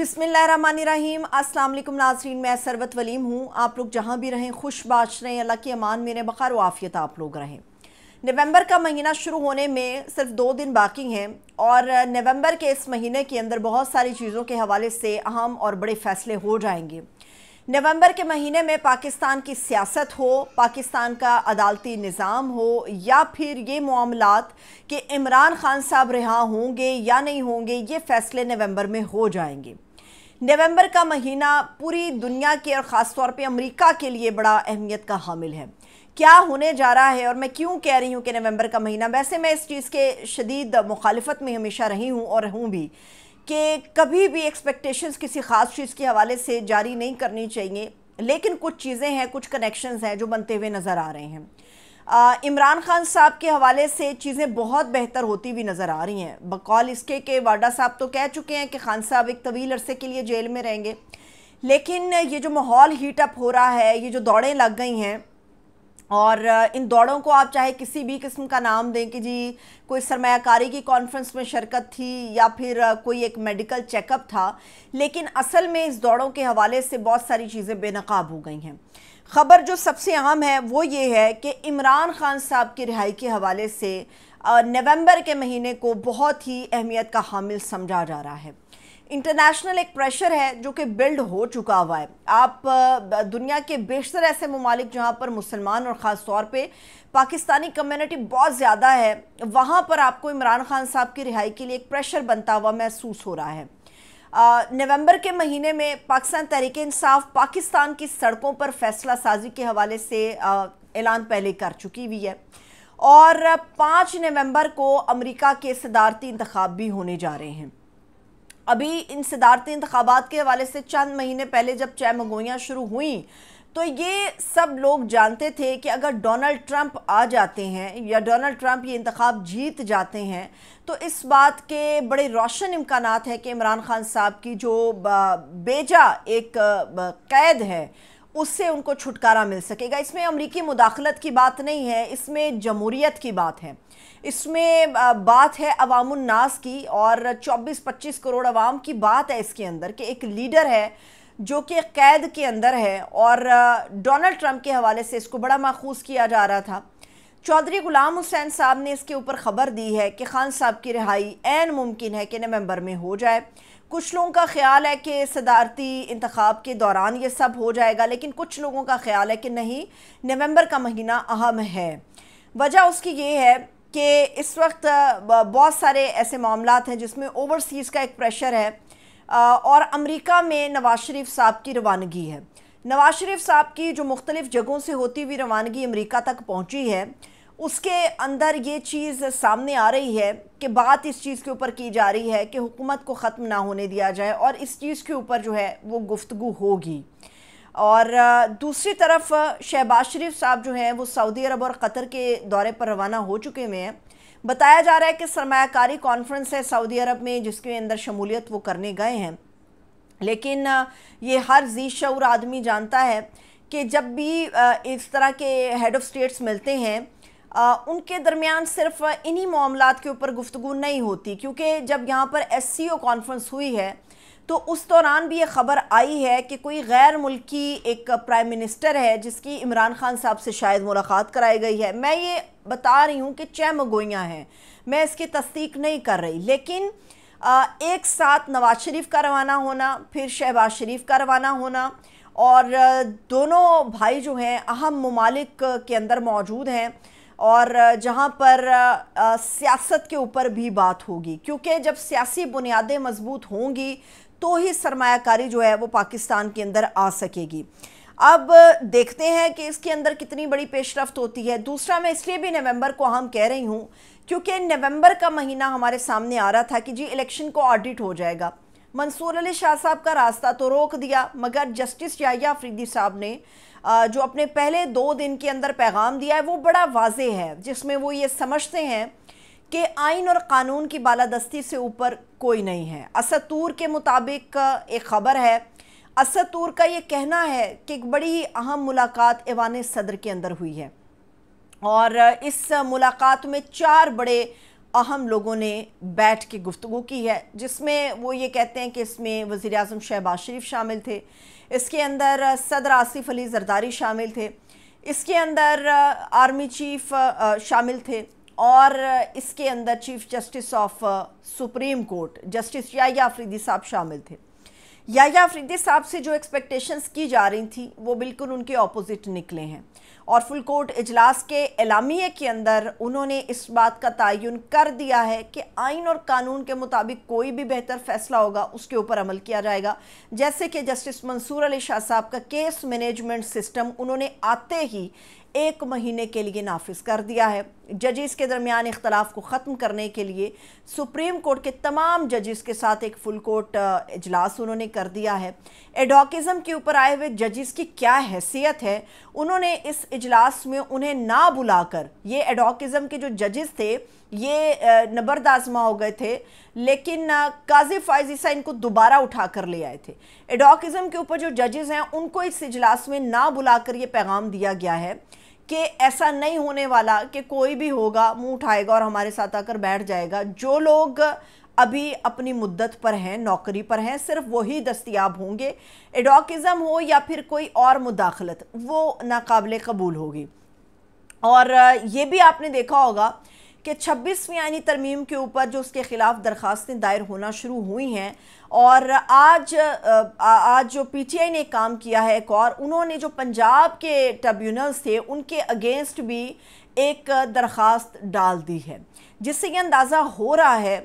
बिसमीम अस्सलाम नाजरीन मैं सरवत वलीम हूँ आप लोग जहाँ भी रहें खुश बाश रहें अल्लाह के अमान मेरे बखार वाफ़ियत आप लोग रहें नवंबर का महीना शुरू होने में सिर्फ दो दिन बाकी हैं और नवंबर के इस महीने के अंदर बहुत सारी चीज़ों के हवाले से अहम और बड़े फ़ैसले हो जाएंगे नवंबर के महीने में पाकिस्तान की सियासत हो पाकिस्तान का अदालती निज़ाम हो या फिर ये मामला कि इमरान खान साहब रिहा होंगे या नहीं होंगे ये फ़ैसले नवंबर में हो जाएंगे नवंबर का महीना पूरी दुनिया के और ख़ास तौर पे अमेरिका के लिए बड़ा अहमियत का हामिल है क्या होने जा रहा है और मैं क्यों कह रही हूँ कि नवंबर का महीना वैसे मैं इस चीज़ के शदीद मुखालफत में हमेशा रही हूँ और रहूँ भी कि कभी भी एक्सपेक्टेशंस किसी ख़ास चीज़ के हवाले से जारी नहीं करनी चाहिए लेकिन कुछ चीज़ें हैं कुछ कनेक्शंस हैं जो बनते हुए नज़र आ रहे हैं इमरान खान साहब के हवाले से चीज़ें बहुत बेहतर होती हुई नज़र आ रही हैं बकौल इसके के वाडा साहब तो कह चुके हैं कि खान साहब एक तवील अरसे के लिए जेल में रहेंगे लेकिन ये जो माहौल हीटअप हो रहा है ये जो दौड़ें लग गई हैं और इन दौड़ों को आप चाहे किसी भी किस्म का नाम दें कि जी कोई सरमाकारी की कॉन्फ्रेंस में शिरकत थी या फिर कोई एक मेडिकल चेकअप था लेकिन असल में इस दौड़ों के हवाले से बहुत सारी चीज़ें बेनकाब हो गई हैं ख़बर जो सबसे अहम है वो ये है कि इमरान खान साहब की रिहाई के हवाले से नवंबर के महीने को बहुत ही अहमियत का हामिल समझा जा रहा है इंटरनेशनल एक प्रेशर है जो कि बिल्ड हो चुका हुआ है आप दुनिया के बेशतर ऐसे ममालिक जहाँ पर मुसलमान और ख़ास तौर पे पाकिस्तानी कम्युनिटी बहुत ज़्यादा है वहाँ पर आपको इमरान खान साहब की रिहाई के लिए एक प्रेशर बनता हुआ महसूस हो रहा है नवंबर के महीने में पाकिस्तान तहरीक इंसाफ पाकिस्तान की सड़कों पर फैसला साजी के हवाले से ऐलान पहले कर चुकी हुई है और पाँच नवंबर को अमेरिका के सदारती इंतब भी होने जा रहे हैं अभी इन सदारती इंतबात के हवाले से चंद महीने पहले जब मंगोइयाँ शुरू हुई तो ये सब लोग जानते थे कि अगर डोनाल्ड ट्रंप आ जाते हैं या डोनाल्ड ट्रंप ये इंतखब जीत जाते हैं तो इस बात के बड़े रोशन इम्कान हैं कि इमरान खान साहब की जो बेजा एक कैद है उससे उनको छुटकारा मिल सकेगा इसमें अमरीकी मुदाखलत की बात नहीं है इसमें जमहूरीत की बात है इसमें बात है अवामनास की और 24-25 करोड़ अवाम की बात है इसके अंदर कि एक लीडर है जो कि कैद के अंदर है और डोनाल्ड ट्रंप के हवाले से इसको बड़ा माखूज किया जा रहा था चौधरी गुलाम हुसैन साहब ने इसके ऊपर खबर दी है कि खान साहब की रिहाई एन मुमकिन है कि नवंबर में हो जाए कुछ लोगों का ख्याल है कि सदारती इंतखब के दौरान ये सब हो जाएगा लेकिन कुछ लोगों का ख्याल है कि नहीं नवंबर का महीना अहम है वजह उसकी ये है कि इस वक्त बहुत सारे ऐसे मामला हैं जिसमें ओवरसीज़ का एक प्रेशर है और अमेरिका में नवाज शरीफ साहब की रवानगी है नवाज शरीफ साहब की जो मुख्तलिफ़ जगहों से होती हुई रवानगी अमेरिका तक पहुँची है उसके अंदर ये चीज़ सामने आ रही है कि बात इस चीज़ के ऊपर की जा रही है कि हुकूमत को ख़त्म ना होने दिया जाए और इस चीज़ के ऊपर जो है वो गुफ्तु होगी और दूसरी तरफ शहबाज शरीफ साहब जो हैं वो सऊदी अरब और क़तर के दौरे पर रवाना हो चुके हुए हैं बताया जा रहा है कि सरमाकारी कॉन्फ्रेंस है सऊदी अरब में जिसके अंदर शमूलियत वो करने गए हैं लेकिन ये हर जी शूर आदमी जानता है कि जब भी इस तरह के हेड ऑफ़ स्टेट्स मिलते हैं आ, उनके दरमियान सिर्फ इन्हीं मामला के ऊपर गुफ्तु नहीं होती क्योंकि जब यहाँ पर एस सी ओ कॉन्फ्रेंस हुई है तो उस दौरान भी ये खबर आई है कि कोई गैर मुल्की एक प्राइम मिनिस्टर है जिसकी इमरान खान साहब से शायद मुलाकात कराई गई है मैं ये बता रही हूँ कि चह मगोइयाँ हैं मैं इसकी तस्दीक नहीं कर रही लेकिन आ, एक साथ नवाज शरीफ का रवाना होना फिर शहबाज शरीफ का रवाना होना और दोनों भाई जो हैं अहम ममालिक के अंदर मौजूद हैं और जहां पर सियासत के ऊपर भी बात होगी क्योंकि जब सियासी बुनियादें मजबूत होंगी तो ही सरमाकारी जो है वो पाकिस्तान के अंदर आ सकेगी अब देखते हैं कि इसके अंदर कितनी बड़ी पेशरफ होती है दूसरा मैं इसलिए भी नवंबर को हम कह रही हूँ क्योंकि नवंबर का महीना हमारे सामने आ रहा था कि जी इलेक्शन को ऑडिट हो जाएगा मंसूर अली शाह साहब का रास्ता तो रोक दिया मगर जस्टिस याया अफरीदी साहब ने जो अपने पहले दो दिन के अंदर पैगाम दिया है वो बड़ा वाज है जिसमें वो ये समझते हैं कि आइन और कानून की बालादस्ती से ऊपर कोई नहीं है असतूर के मुताबिक एक ख़बर है असतूर का ये कहना है कि एक बड़ी अहम मुलाकात ऐवान सदर के अंदर हुई है और इस मुलाकात में चार बड़े अहम लोगों ने बैठ के गुफ्तु की है जिसमें वो ये कहते हैं कि इसमें वज़ी अजम शहबाज शरीफ शामिल थे इसके अंदर सदर आसिफ अली जरदारी शामिल थे इसके अंदर आर्मी चीफ शामिल थे और इसके अंदर chief justice of supreme court justice Yahya Afridi साहब शामिल थे याया अफरीदी साहब से जो एक्सपेक्टेशंस की जा रही थी वो बिल्कुल उनके ऑपोजिट निकले हैं और फुल कोर्ट इजलास के एलामिए के अंदर उन्होंने इस बात का तयन कर दिया है कि आइन और कानून के मुताबिक कोई भी बेहतर फैसला होगा उसके ऊपर अमल किया जाएगा जैसे कि जस्टिस मंसूर अली शाह साहब का केस मैनेजमेंट सिस्टम उन्होंने आते ही एक महीने के लिए नाफिज कर दिया है जजेस के दरमियान इख्तलाफ को ख़त्म करने के लिए सुप्रीम कोर्ट के तमाम जजेस के साथ एक फुल कोर्ट इजलास उन्होंने कर दिया है एडवाकज़म के ऊपर आए हुए जजेस की क्या हैसियत है उन्होंने इस इजलास में उन्हें ना बुलाकर ये एडवाकज़म के जो जजेस थे ये नबर्द आजमा हो गए थे लेकिन काजी फायजीसा इनको दोबारा उठा कर ले आए थे एडवाकज़म के ऊपर जो जजेस हैं उनको इस इजलास में ना बुलाकर ये पैगाम दिया गया है कि ऐसा नहीं होने वाला कि कोई भी होगा मुंह उठाएगा और हमारे साथ आकर बैठ जाएगा जो लोग अभी अपनी मुद्दत पर हैं नौकरी पर हैं सिर्फ वही दस्तियाब होंगे एडोकज़म हो या फिर कोई और मुदाखलत वो नाकबले कबूल होगी और ये भी आपने देखा होगा कि छब्बीसवीं आइनी तरमीम के ऊपर जो उसके ख़िलाफ़ दरख्वास्तें दायर होना शुरू हुई हैं और आज आज जो पीटीआई ने काम किया है एक और उन्होंने जो पंजाब के ट्रिब्यूनल्स थे उनके अगेंस्ट भी एक दरख्वास्त डाल दी है जिससे ये अंदाज़ा हो रहा है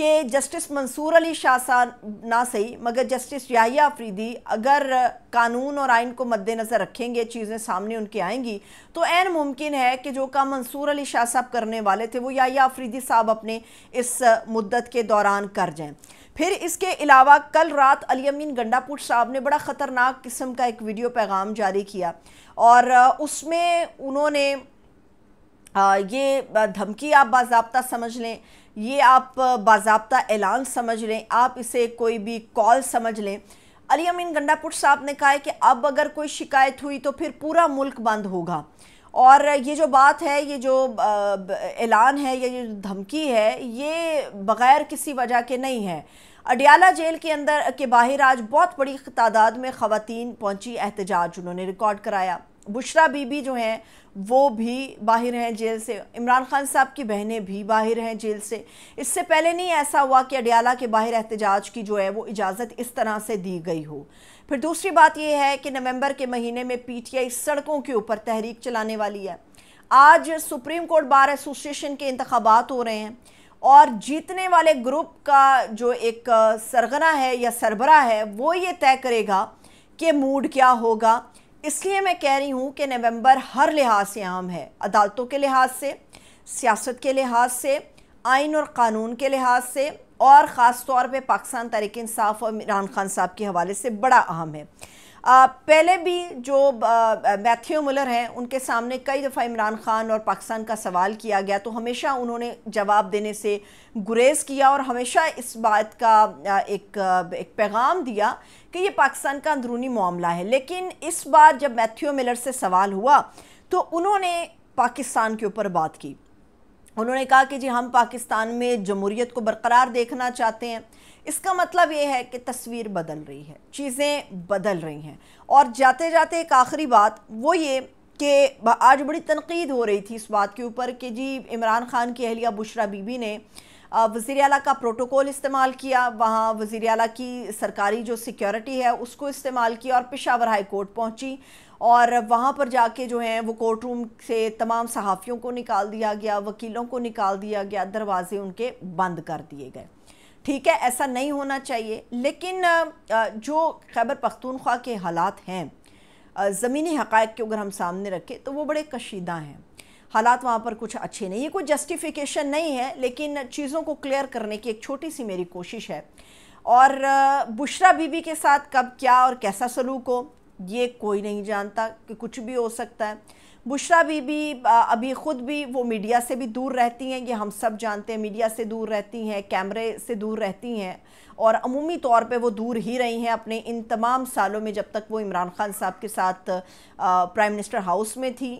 कि जस्टिस मंसूर अली शाह ना सही मगर जस्टिस याहिया अफरीदी अगर कानून और आइन को मद्देनज़र रखेंगे चीज़ें सामने उनके आएंगी तो ऐन मुमकिन है कि जो काम मंसूर अली शाह साहब करने वाले थे वो याहिया अफरीदी साहब अपने इस मुद्दत के दौरान कर जाएं फिर इसके अलावा कल रात अमीन गंडापुट साहब ने बड़ा ख़तरनाक किस्म का एक वीडियो पैगाम जारी किया और उसमें उन्होंने ये धमकी आप बाबा समझ लें ये आप बाबा ऐलान समझ लें आप इसे कोई भी कॉल समझ लें अली अमीन गंडापुट साहब ने कहा है कि अब अगर कोई शिकायत हुई तो फिर पूरा मुल्क बंद होगा और ये जो बात है ये जो ऐलान है ये जो धमकी है ये बग़ैर किसी वजह के नहीं है अडियाला जेल के अंदर के बाहर आज बहुत बड़ी तादाद में ख़वान पहुंची एहतजाज उन्होंने रिकॉर्ड कराया बुशरा बीबी जो हैं वो भी बाहर हैं जेल से इमरान खान साहब की बहनें भी बाहर हैं जेल से इससे पहले नहीं ऐसा हुआ कि अडियाला के बाहर एहतजाज की जो है वो इजाज़त इस तरह से दी गई हो फिर दूसरी बात यह है कि नवंबर के महीने में पीटीआई सड़कों के ऊपर तहरीक चलाने वाली है आज सुप्रीम कोर्ट बार एसोसिएशन के इंतबात हो रहे हैं और जीतने वाले ग्रुप का जो एक सरगना है या सरबरा है वो ये तय करेगा कि मूड क्या होगा इसलिए मैं कह रही हूँ कि नवंबर हर लिहाज से आम है अदालतों के लिहाज से सियासत के लिहाज से आइन और क़ानून के लिहाज से और ख़ास तौर पर पाकिस्तान तरीक़ानसाफ़ और इमरान खान साहब के हवाले से बड़ा अहम है पहले भी जो मैथ्यू मुलर हैं उनके सामने कई दफ़ा इमरान खान और पाकिस्तान का सवाल किया गया तो हमेशा उन्होंने जवाब देने से गुरेज किया और हमेशा इस बात का एक एक पैगाम दिया कि ये पाकिस्तान का अंदरूनी मामला है लेकिन इस बार जब मैथ्यू मिलर से सवाल हुआ तो उन्होंने पाकिस्तान के ऊपर बात की उन्होंने कहा कि जी हम पाकिस्तान में जमहूरीत को बरकरार देखना चाहते हैं इसका मतलब ये है कि तस्वीर बदल रही है चीज़ें बदल रही हैं और जाते जाते एक आखिरी बात वो ये कि आज बड़ी तनकीद हो रही थी इस बात के ऊपर कि जी इमरान खान की अहलिया बुशरा बीबी ने वज़ी अला का प्रोटोकॉल इस्तेमाल किया वहाँ वज़ी अला की सरकारी जो सिक्योरिटी है उसको इस्तेमाल किया और पेशावर हाई कोर्ट पहुँची और वहाँ पर जाके जो है वो कोर्ट रूम से तमाम सहाफ़ियों को निकाल दिया गया वकीलों को निकाल दिया गया दरवाजे उनके बंद कर दिए गए ठीक है ऐसा नहीं होना चाहिए लेकिन जो खैबर पख्तूनख्वा के हालात हैं ज़मीनी हक़ायक़ के अगर हम सामने रखें तो वो बड़े कशीदा हैं हालात वहाँ पर कुछ अच्छे नहीं है कोई जस्टिफिकेशन नहीं है लेकिन चीज़ों को क्लियर करने की एक छोटी सी मेरी कोशिश है और बुशरा बीबी के साथ कब क्या और कैसा सलूक हो ये कोई नहीं जानता कि कुछ भी हो सकता है बुशरा बीबी अभी ख़ुद भी वो मीडिया से भी दूर रहती हैं ये हम सब जानते हैं मीडिया से दूर रहती हैं कैमरे से दूर रहती हैं और अमूमी तौर पे वो दूर ही रही हैं अपने इन तमाम सालों में जब तक वो इमरान खान साहब के साथ प्राइम मिनिस्टर हाउस में थी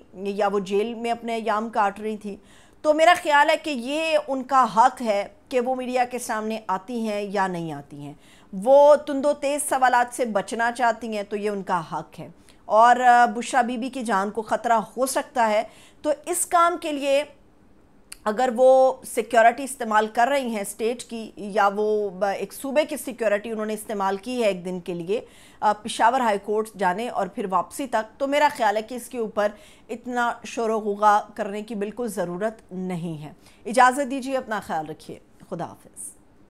या वो जेल में अपने याम काट रही थी तो मेरा ख्याल है कि ये उनका हक है कि वो मीडिया के सामने आती हैं या नहीं आती हैं वो तुंदो तेज़ सवाल से बचना चाहती हैं तो ये उनका हक है और बुशरा बीबी की जान को ख़तरा हो सकता है तो इस काम के लिए अगर वो सिक्योरिटी इस्तेमाल कर रही हैं स्टेट की या वो एक सूबे की सिक्योरिटी उन्होंने इस्तेमाल की है एक दिन के लिए पिशावर हाई कोर्ट जाने और फिर वापसी तक तो मेरा ख्याल है कि इसके ऊपर इतना शोर करने की बिल्कुल ज़रूरत नहीं है इजाज़त दीजिए अपना ख्याल रखिए खुदा हाफिज़